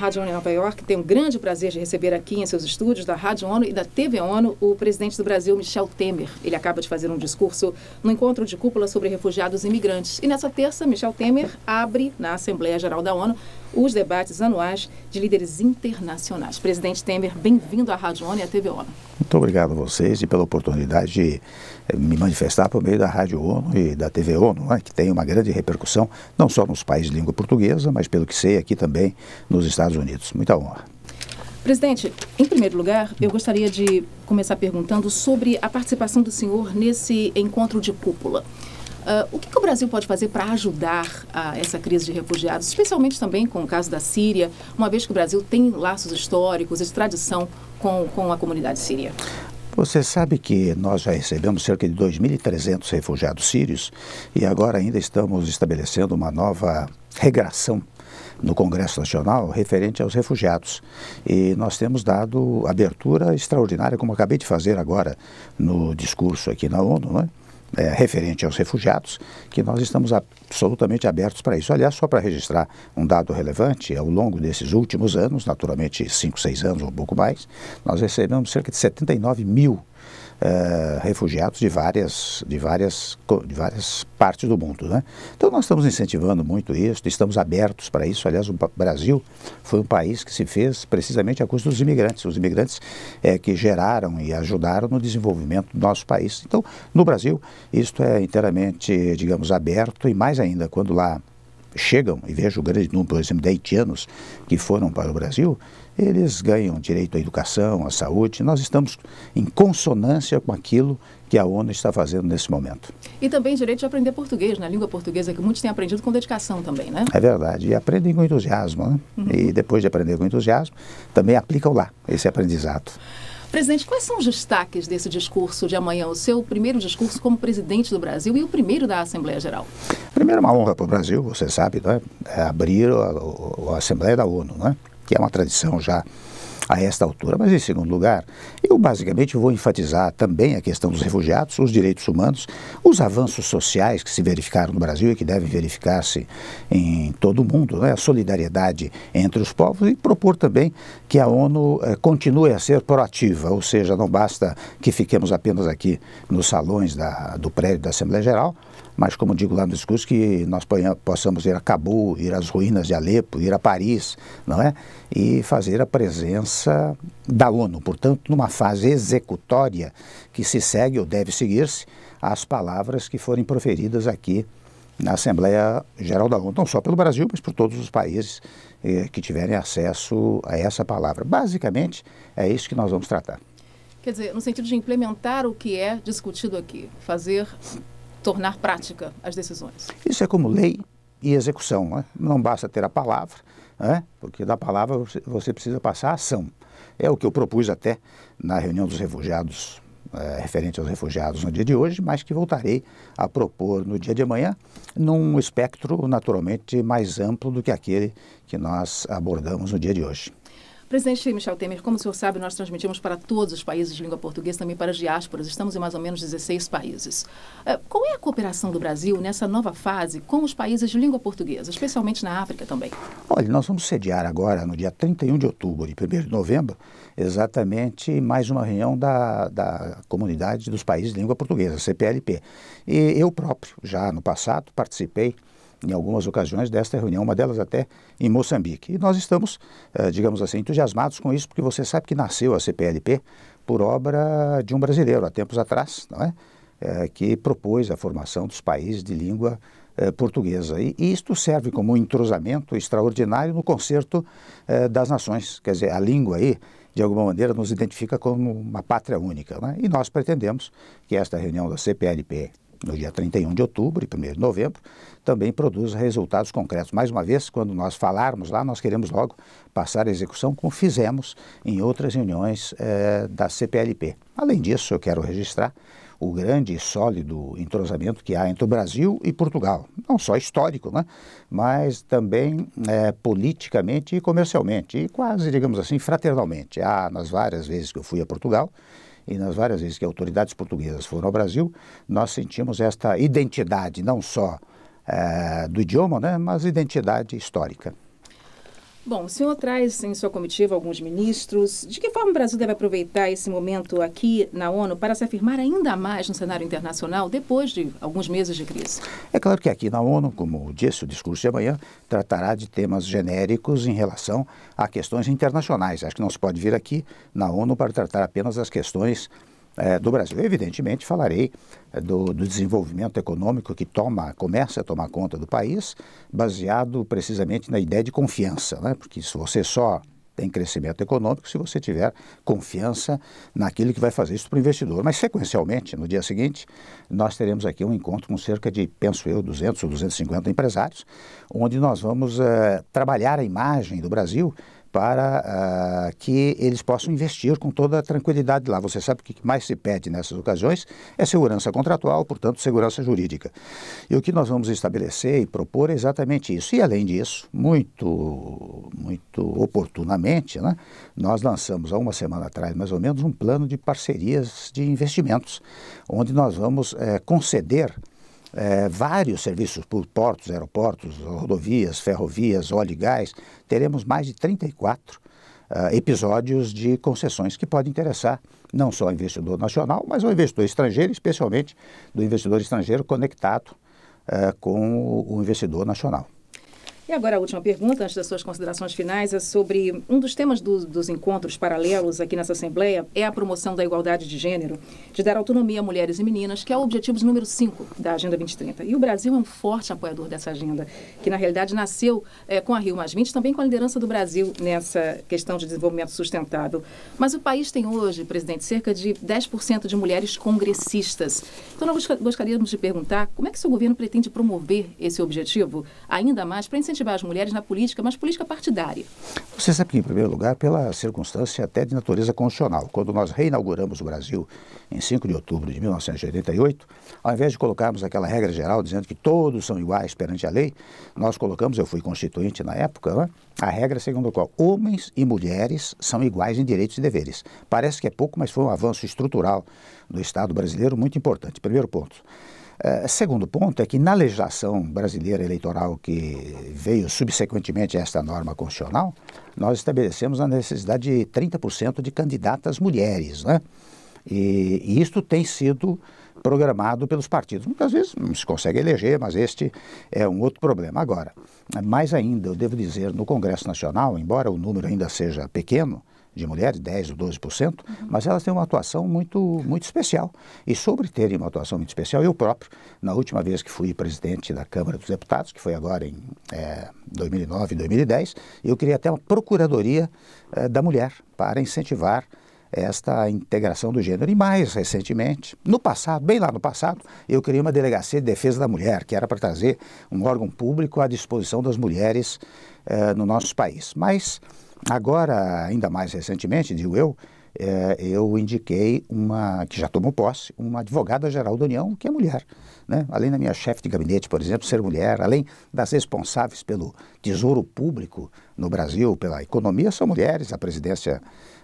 Rádio ONU Nova York. Tenho um grande prazer de receber aqui em seus estúdios da Rádio ONU e da TV ONU o presidente do Brasil, Michel Temer. Ele acaba de fazer um discurso no encontro de cúpula sobre refugiados e imigrantes. E nessa terça, Michel Temer abre na Assembleia Geral da ONU os debates anuais de líderes internacionais. Presidente Temer, bem-vindo à Rádio ONU e à TV ONU. Muito obrigado a vocês e pela oportunidade de eh, me manifestar por meio da Rádio ONU e da TV ONU, né, que tem uma grande repercussão, não só nos países de língua portuguesa, mas pelo que sei aqui também nos Estados Unidos. Muita honra. Presidente, em primeiro lugar, eu gostaria de começar perguntando sobre a participação do senhor nesse encontro de cúpula. Uh, o que, que, o Brasil pode fazer para ajudar a ah, essa crise de refugiados, especialmente também com o caso da Síria, uma vez que o Brasil tem laços históricos de tradição com, com a comunidade síria? Você sabe que nós já recebemos cerca de 2.300 refugiados sírios e agora ainda estamos estabelecendo uma nova regração no Congresso Nacional referente aos refugiados. E nós temos dado abertura extraordinária, como acabei de fazer agora no discurso aqui na ONU, não é? é, referente aos refugiados, que nós estamos absolutamente abertos para isso. Aliás, só para registrar um dado relevante, ao longo desses últimos anos, naturalmente 5, 6 anos ou um pouco mais, nós recebemos cerca de 79 mil eh, refugiados de várias, de, várias, de várias partes do mundo. Né? Então, nós estamos incentivando muito isso, estamos abertos para isso. Aliás, o Brasil foi um país que se fez precisamente a custa dos imigrantes, os imigrantes é, que geraram e ajudaram no desenvolvimento do nosso país. Então, no Brasil, isto é inteiramente, digamos, aberto e mais ainda, quando lá chegam, e vejo o grande número, por exemplo, de haitianos que foram para o Brasil, eles ganham direito à educação, à saúde. Nós estamos em consonância com aquilo que a ONU está fazendo nesse momento. E também direito de aprender português, na né? língua portuguesa, que muitos têm aprendido com dedicação também, né? É verdade. E aprendem com entusiasmo, né? Uhum. E depois de aprender com entusiasmo, também aplicam lá esse aprendizado. Presidente, quais são os destaques desse discurso de amanhã, o seu primeiro discurso como presidente do Brasil e o primeiro da Assembleia Geral? Primeiro, uma honra para o Brasil, você sabe, né? é? abrir a, a, a Assembleia da ONU, né? que é uma tradição já a esta altura. Mas, em segundo lugar, eu basicamente vou enfatizar também a questão dos refugiados, os direitos humanos, os avanços sociais que se verificaram no Brasil e que devem verificar-se em todo o mundo, né? a solidariedade entre os povos e propor também que a ONU eh, continue a ser proativa, ou seja, não basta que fiquemos apenas aqui nos salões da, do prédio da Assembleia Geral, mas como digo lá no discurso, que nós possamos ir a Cabo, ir às ruínas de Alepo, ir a Paris, não é? E fazer a presença da ONU, portanto, numa fase executória que se segue ou deve seguir-se às palavras que forem proferidas aqui na Assembleia Geral da ONU, não só pelo Brasil, mas por todos os países eh, que tiverem acesso a essa palavra. Basicamente, é isso que nós vamos tratar. Quer dizer, no sentido de implementar o que é discutido aqui, fazer tornar prática as decisões. Isso é como lei e execução. Né? Não basta ter a palavra, né? porque da palavra você precisa passar a ação. É o que eu propus até na reunião dos refugiados, é, referente aos refugiados no dia de hoje, mas que voltarei a propor no dia de amanhã, num espectro naturalmente mais amplo do que aquele que nós abordamos no dia de hoje. Presidente Michel Temer, como o senhor sabe, nós transmitimos para todos os países de língua portuguesa, também para as diásporas. Estamos em mais ou menos 16 países. Eh, qual é a cooperação do Brasil nessa nova fase com os países de língua portuguesa, especialmente na África também? Olha, nós vamos sediar agora, no dia 31 de outubro e 1 de novembro, exatamente mais uma reunião da, da comunidade dos países de língua portuguesa, CPLP. E eu próprio, já no passado, participei em algumas ocasiões desta reunião, uma delas até em Moçambique. E nós estamos, eh, digamos assim, entusiasmados com isso, porque você sabe que nasceu a CPLP por obra de um brasileiro há tempos atrás, não é? Eh, que propôs a formação dos países de língua eh, portuguesa. E, isto serve como um entrosamento extraordinário no concerto das nações. Quer dizer, a língua aí de alguma maneira, nos identifica como uma pátria única. é? E nós pretendemos que esta reunião da CPLP no dia 31 de outubro e 1 de novembro, também produz resultados concretos. Mais uma vez, quando nós falarmos lá, nós queremos logo passar a execução, como fizemos em outras reuniões eh, da CPLP. Além disso, eu quero registrar o grande e sólido entrosamento que há entre o Brasil e Portugal. Não só histórico, né? mas também eh, politicamente e comercialmente, e quase, digamos assim, fraternalmente. Há, ah, nas várias vezes que eu fui a Portugal, e nas várias vezes que autoridades portuguesas foram ao Brasil, nós sentimos esta identidade, não só é, do idioma, né, mas identidade histórica. Bom, o senhor traz em sua comitiva alguns ministros. De que forma o Brasil deve aproveitar esse momento aqui na ONU para se afirmar ainda mais no cenário internacional depois de alguns meses de crise? É claro que aqui na ONU, como disse o discurso de amanhã, tratará de temas genéricos em relação a questões internacionais. Acho que não se pode vir aqui na ONU para tratar apenas as questões é, do Brasil. evidentemente, falarei é, do, do, desenvolvimento econômico que toma, começa a tomar conta do país, baseado precisamente na ideia de confiança, né? porque se você só tem crescimento econômico se você tiver confiança naquilo que vai fazer isso para o investidor. Mas, sequencialmente, no dia seguinte, nós teremos aqui um encontro com cerca de, penso eu, 200 ou 250 empresários, onde nós vamos uh, trabalhar a imagem do Brasil para ah, que eles possam investir com toda a tranquilidade lá. Você sabe que o que mais se pede nessas ocasiões é segurança contratual, portanto, segurança jurídica. E o que nós vamos estabelecer e propor é exatamente isso. E, além disso, muito, muito oportunamente, né, nós lançamos há uma semana atrás, mais ou menos, um plano de parcerias de investimentos, onde nós vamos eh, conceder é, vários serviços por portos, aeroportos, rodovias, ferrovias, óleo e gás, teremos mais de 34 uh, ah, episódios de concessões que podem interessar não só ao investidor nacional, mas ao investidor estrangeiro, especialmente do investidor estrangeiro conectado uh, com o investidor nacional. E agora a última pergunta, antes das suas considerações finais, é sobre um dos temas do, dos encontros paralelos aqui nessa Assembleia, é a promoção da igualdade de gênero, de dar autonomia a mulheres e meninas, que é o objetivo número 5 da Agenda 2030. E o Brasil é um forte apoiador dessa agenda, que na realidade nasceu é, com a Rio Mais 20, também com a liderança do Brasil nessa questão de desenvolvimento sustentável. Mas o país tem hoje, presidente, cerca de 10% de mulheres congressistas. Então nós gostaríamos de perguntar como é que o seu governo pretende promover esse objetivo ainda mais para incentivar incentivar as mulheres na política, mas política partidária? Você sabe que, em primeiro lugar, pela circunstância até de natureza constitucional. Quando nós reinauguramos o Brasil em 5 de outubro de 1988, ao invés de colocarmos aquela regra geral dizendo que todos são iguais perante a lei, nós colocamos, eu fui constituinte na época, né, a regra segundo a qual homens e mulheres são iguais em direitos e deveres. Parece que é pouco, mas foi um avanço estrutural do Estado brasileiro muito importante. Primeiro ponto. É, segundo ponto é que na legislação brasileira eleitoral que veio subsequentemente a esta norma constitucional, nós estabelecemos a necessidade de 30% de candidatas mulheres, né? E, e isto tem sido programado pelos partidos. Muitas vezes não se consegue eleger, mas este é um outro problema. Agora, mais ainda, eu devo dizer, no Congresso Nacional, embora o número ainda seja pequeno, de mulheres, 10% ou 12%, uhum. mas elas têm uma atuação muito, muito especial. E sobre terem uma atuação muito especial, eu próprio, na última vez que fui presidente da Câmara dos Deputados, que foi agora em é, 2009, 2010, eu queria até uma procuradoria é, da mulher para incentivar esta integração do gênero. E mais recentemente, no passado, bem lá no passado, eu criei uma delegacia de defesa da mulher, que era para trazer um órgão público à disposição das mulheres eh, no nosso país. Mas Agora, ainda mais recentemente, digo eu, é, eu indiquei uma, que já tomou posse, uma advogada-geral da União, que é mulher. Né? Além da minha chefe de gabinete, por exemplo, ser mulher, além das responsáveis pelo tesouro público no Brasil, pela economia, são mulheres, a presidência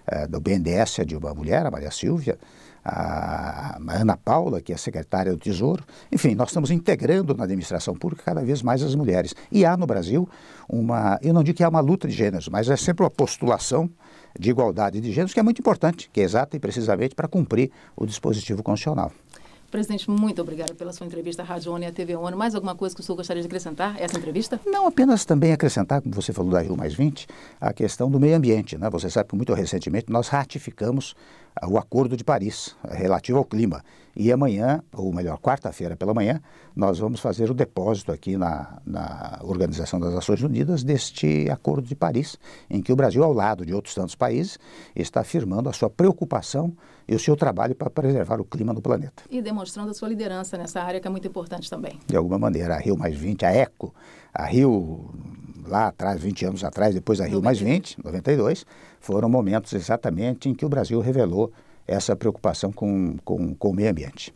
eh, do BNDES de uma mulher, a Maria Silvia, a Ana Paula, que é secretária do Tesouro. Enfim, nós estamos integrando na administração pública cada vez mais as mulheres. E há no Brasil uma, eu não digo que há uma luta de gêneros, mas é sempre uma postulação de igualdade de gêneros que é muito importante, que é exata e precisamente para cumprir o dispositivo constitucional. Presidente, muito obrigada pela sua entrevista à Rádio ONU e à TV ONU. Mais alguma coisa que o senhor gostaria de acrescentar a essa entrevista? Não, apenas também acrescentar, como você falou da Rio Mais 20, a questão do meio ambiente. Né? Você sabe que muito recentemente nós ratificamos o Acordo de Paris relativo ao clima. E amanhã, ou melhor, quarta-feira pela manhã, nós vamos fazer o depósito aqui na, na Organização das Nações Unidas deste Acordo de Paris, em que o Brasil, ao lado de outros tantos países, está afirmando a sua preocupação e o seu trabalho para preservar o clima no planeta. E demonstrando a sua liderança nessa área, que é muito importante também. De alguma maneira, a Rio mais 20, a ECO, a Rio, lá atrás, 20 anos atrás, depois a Rio mais 20, 92, foram momentos exatamente em que o Brasil revelou essa preocupação com, com, com o meio ambiente.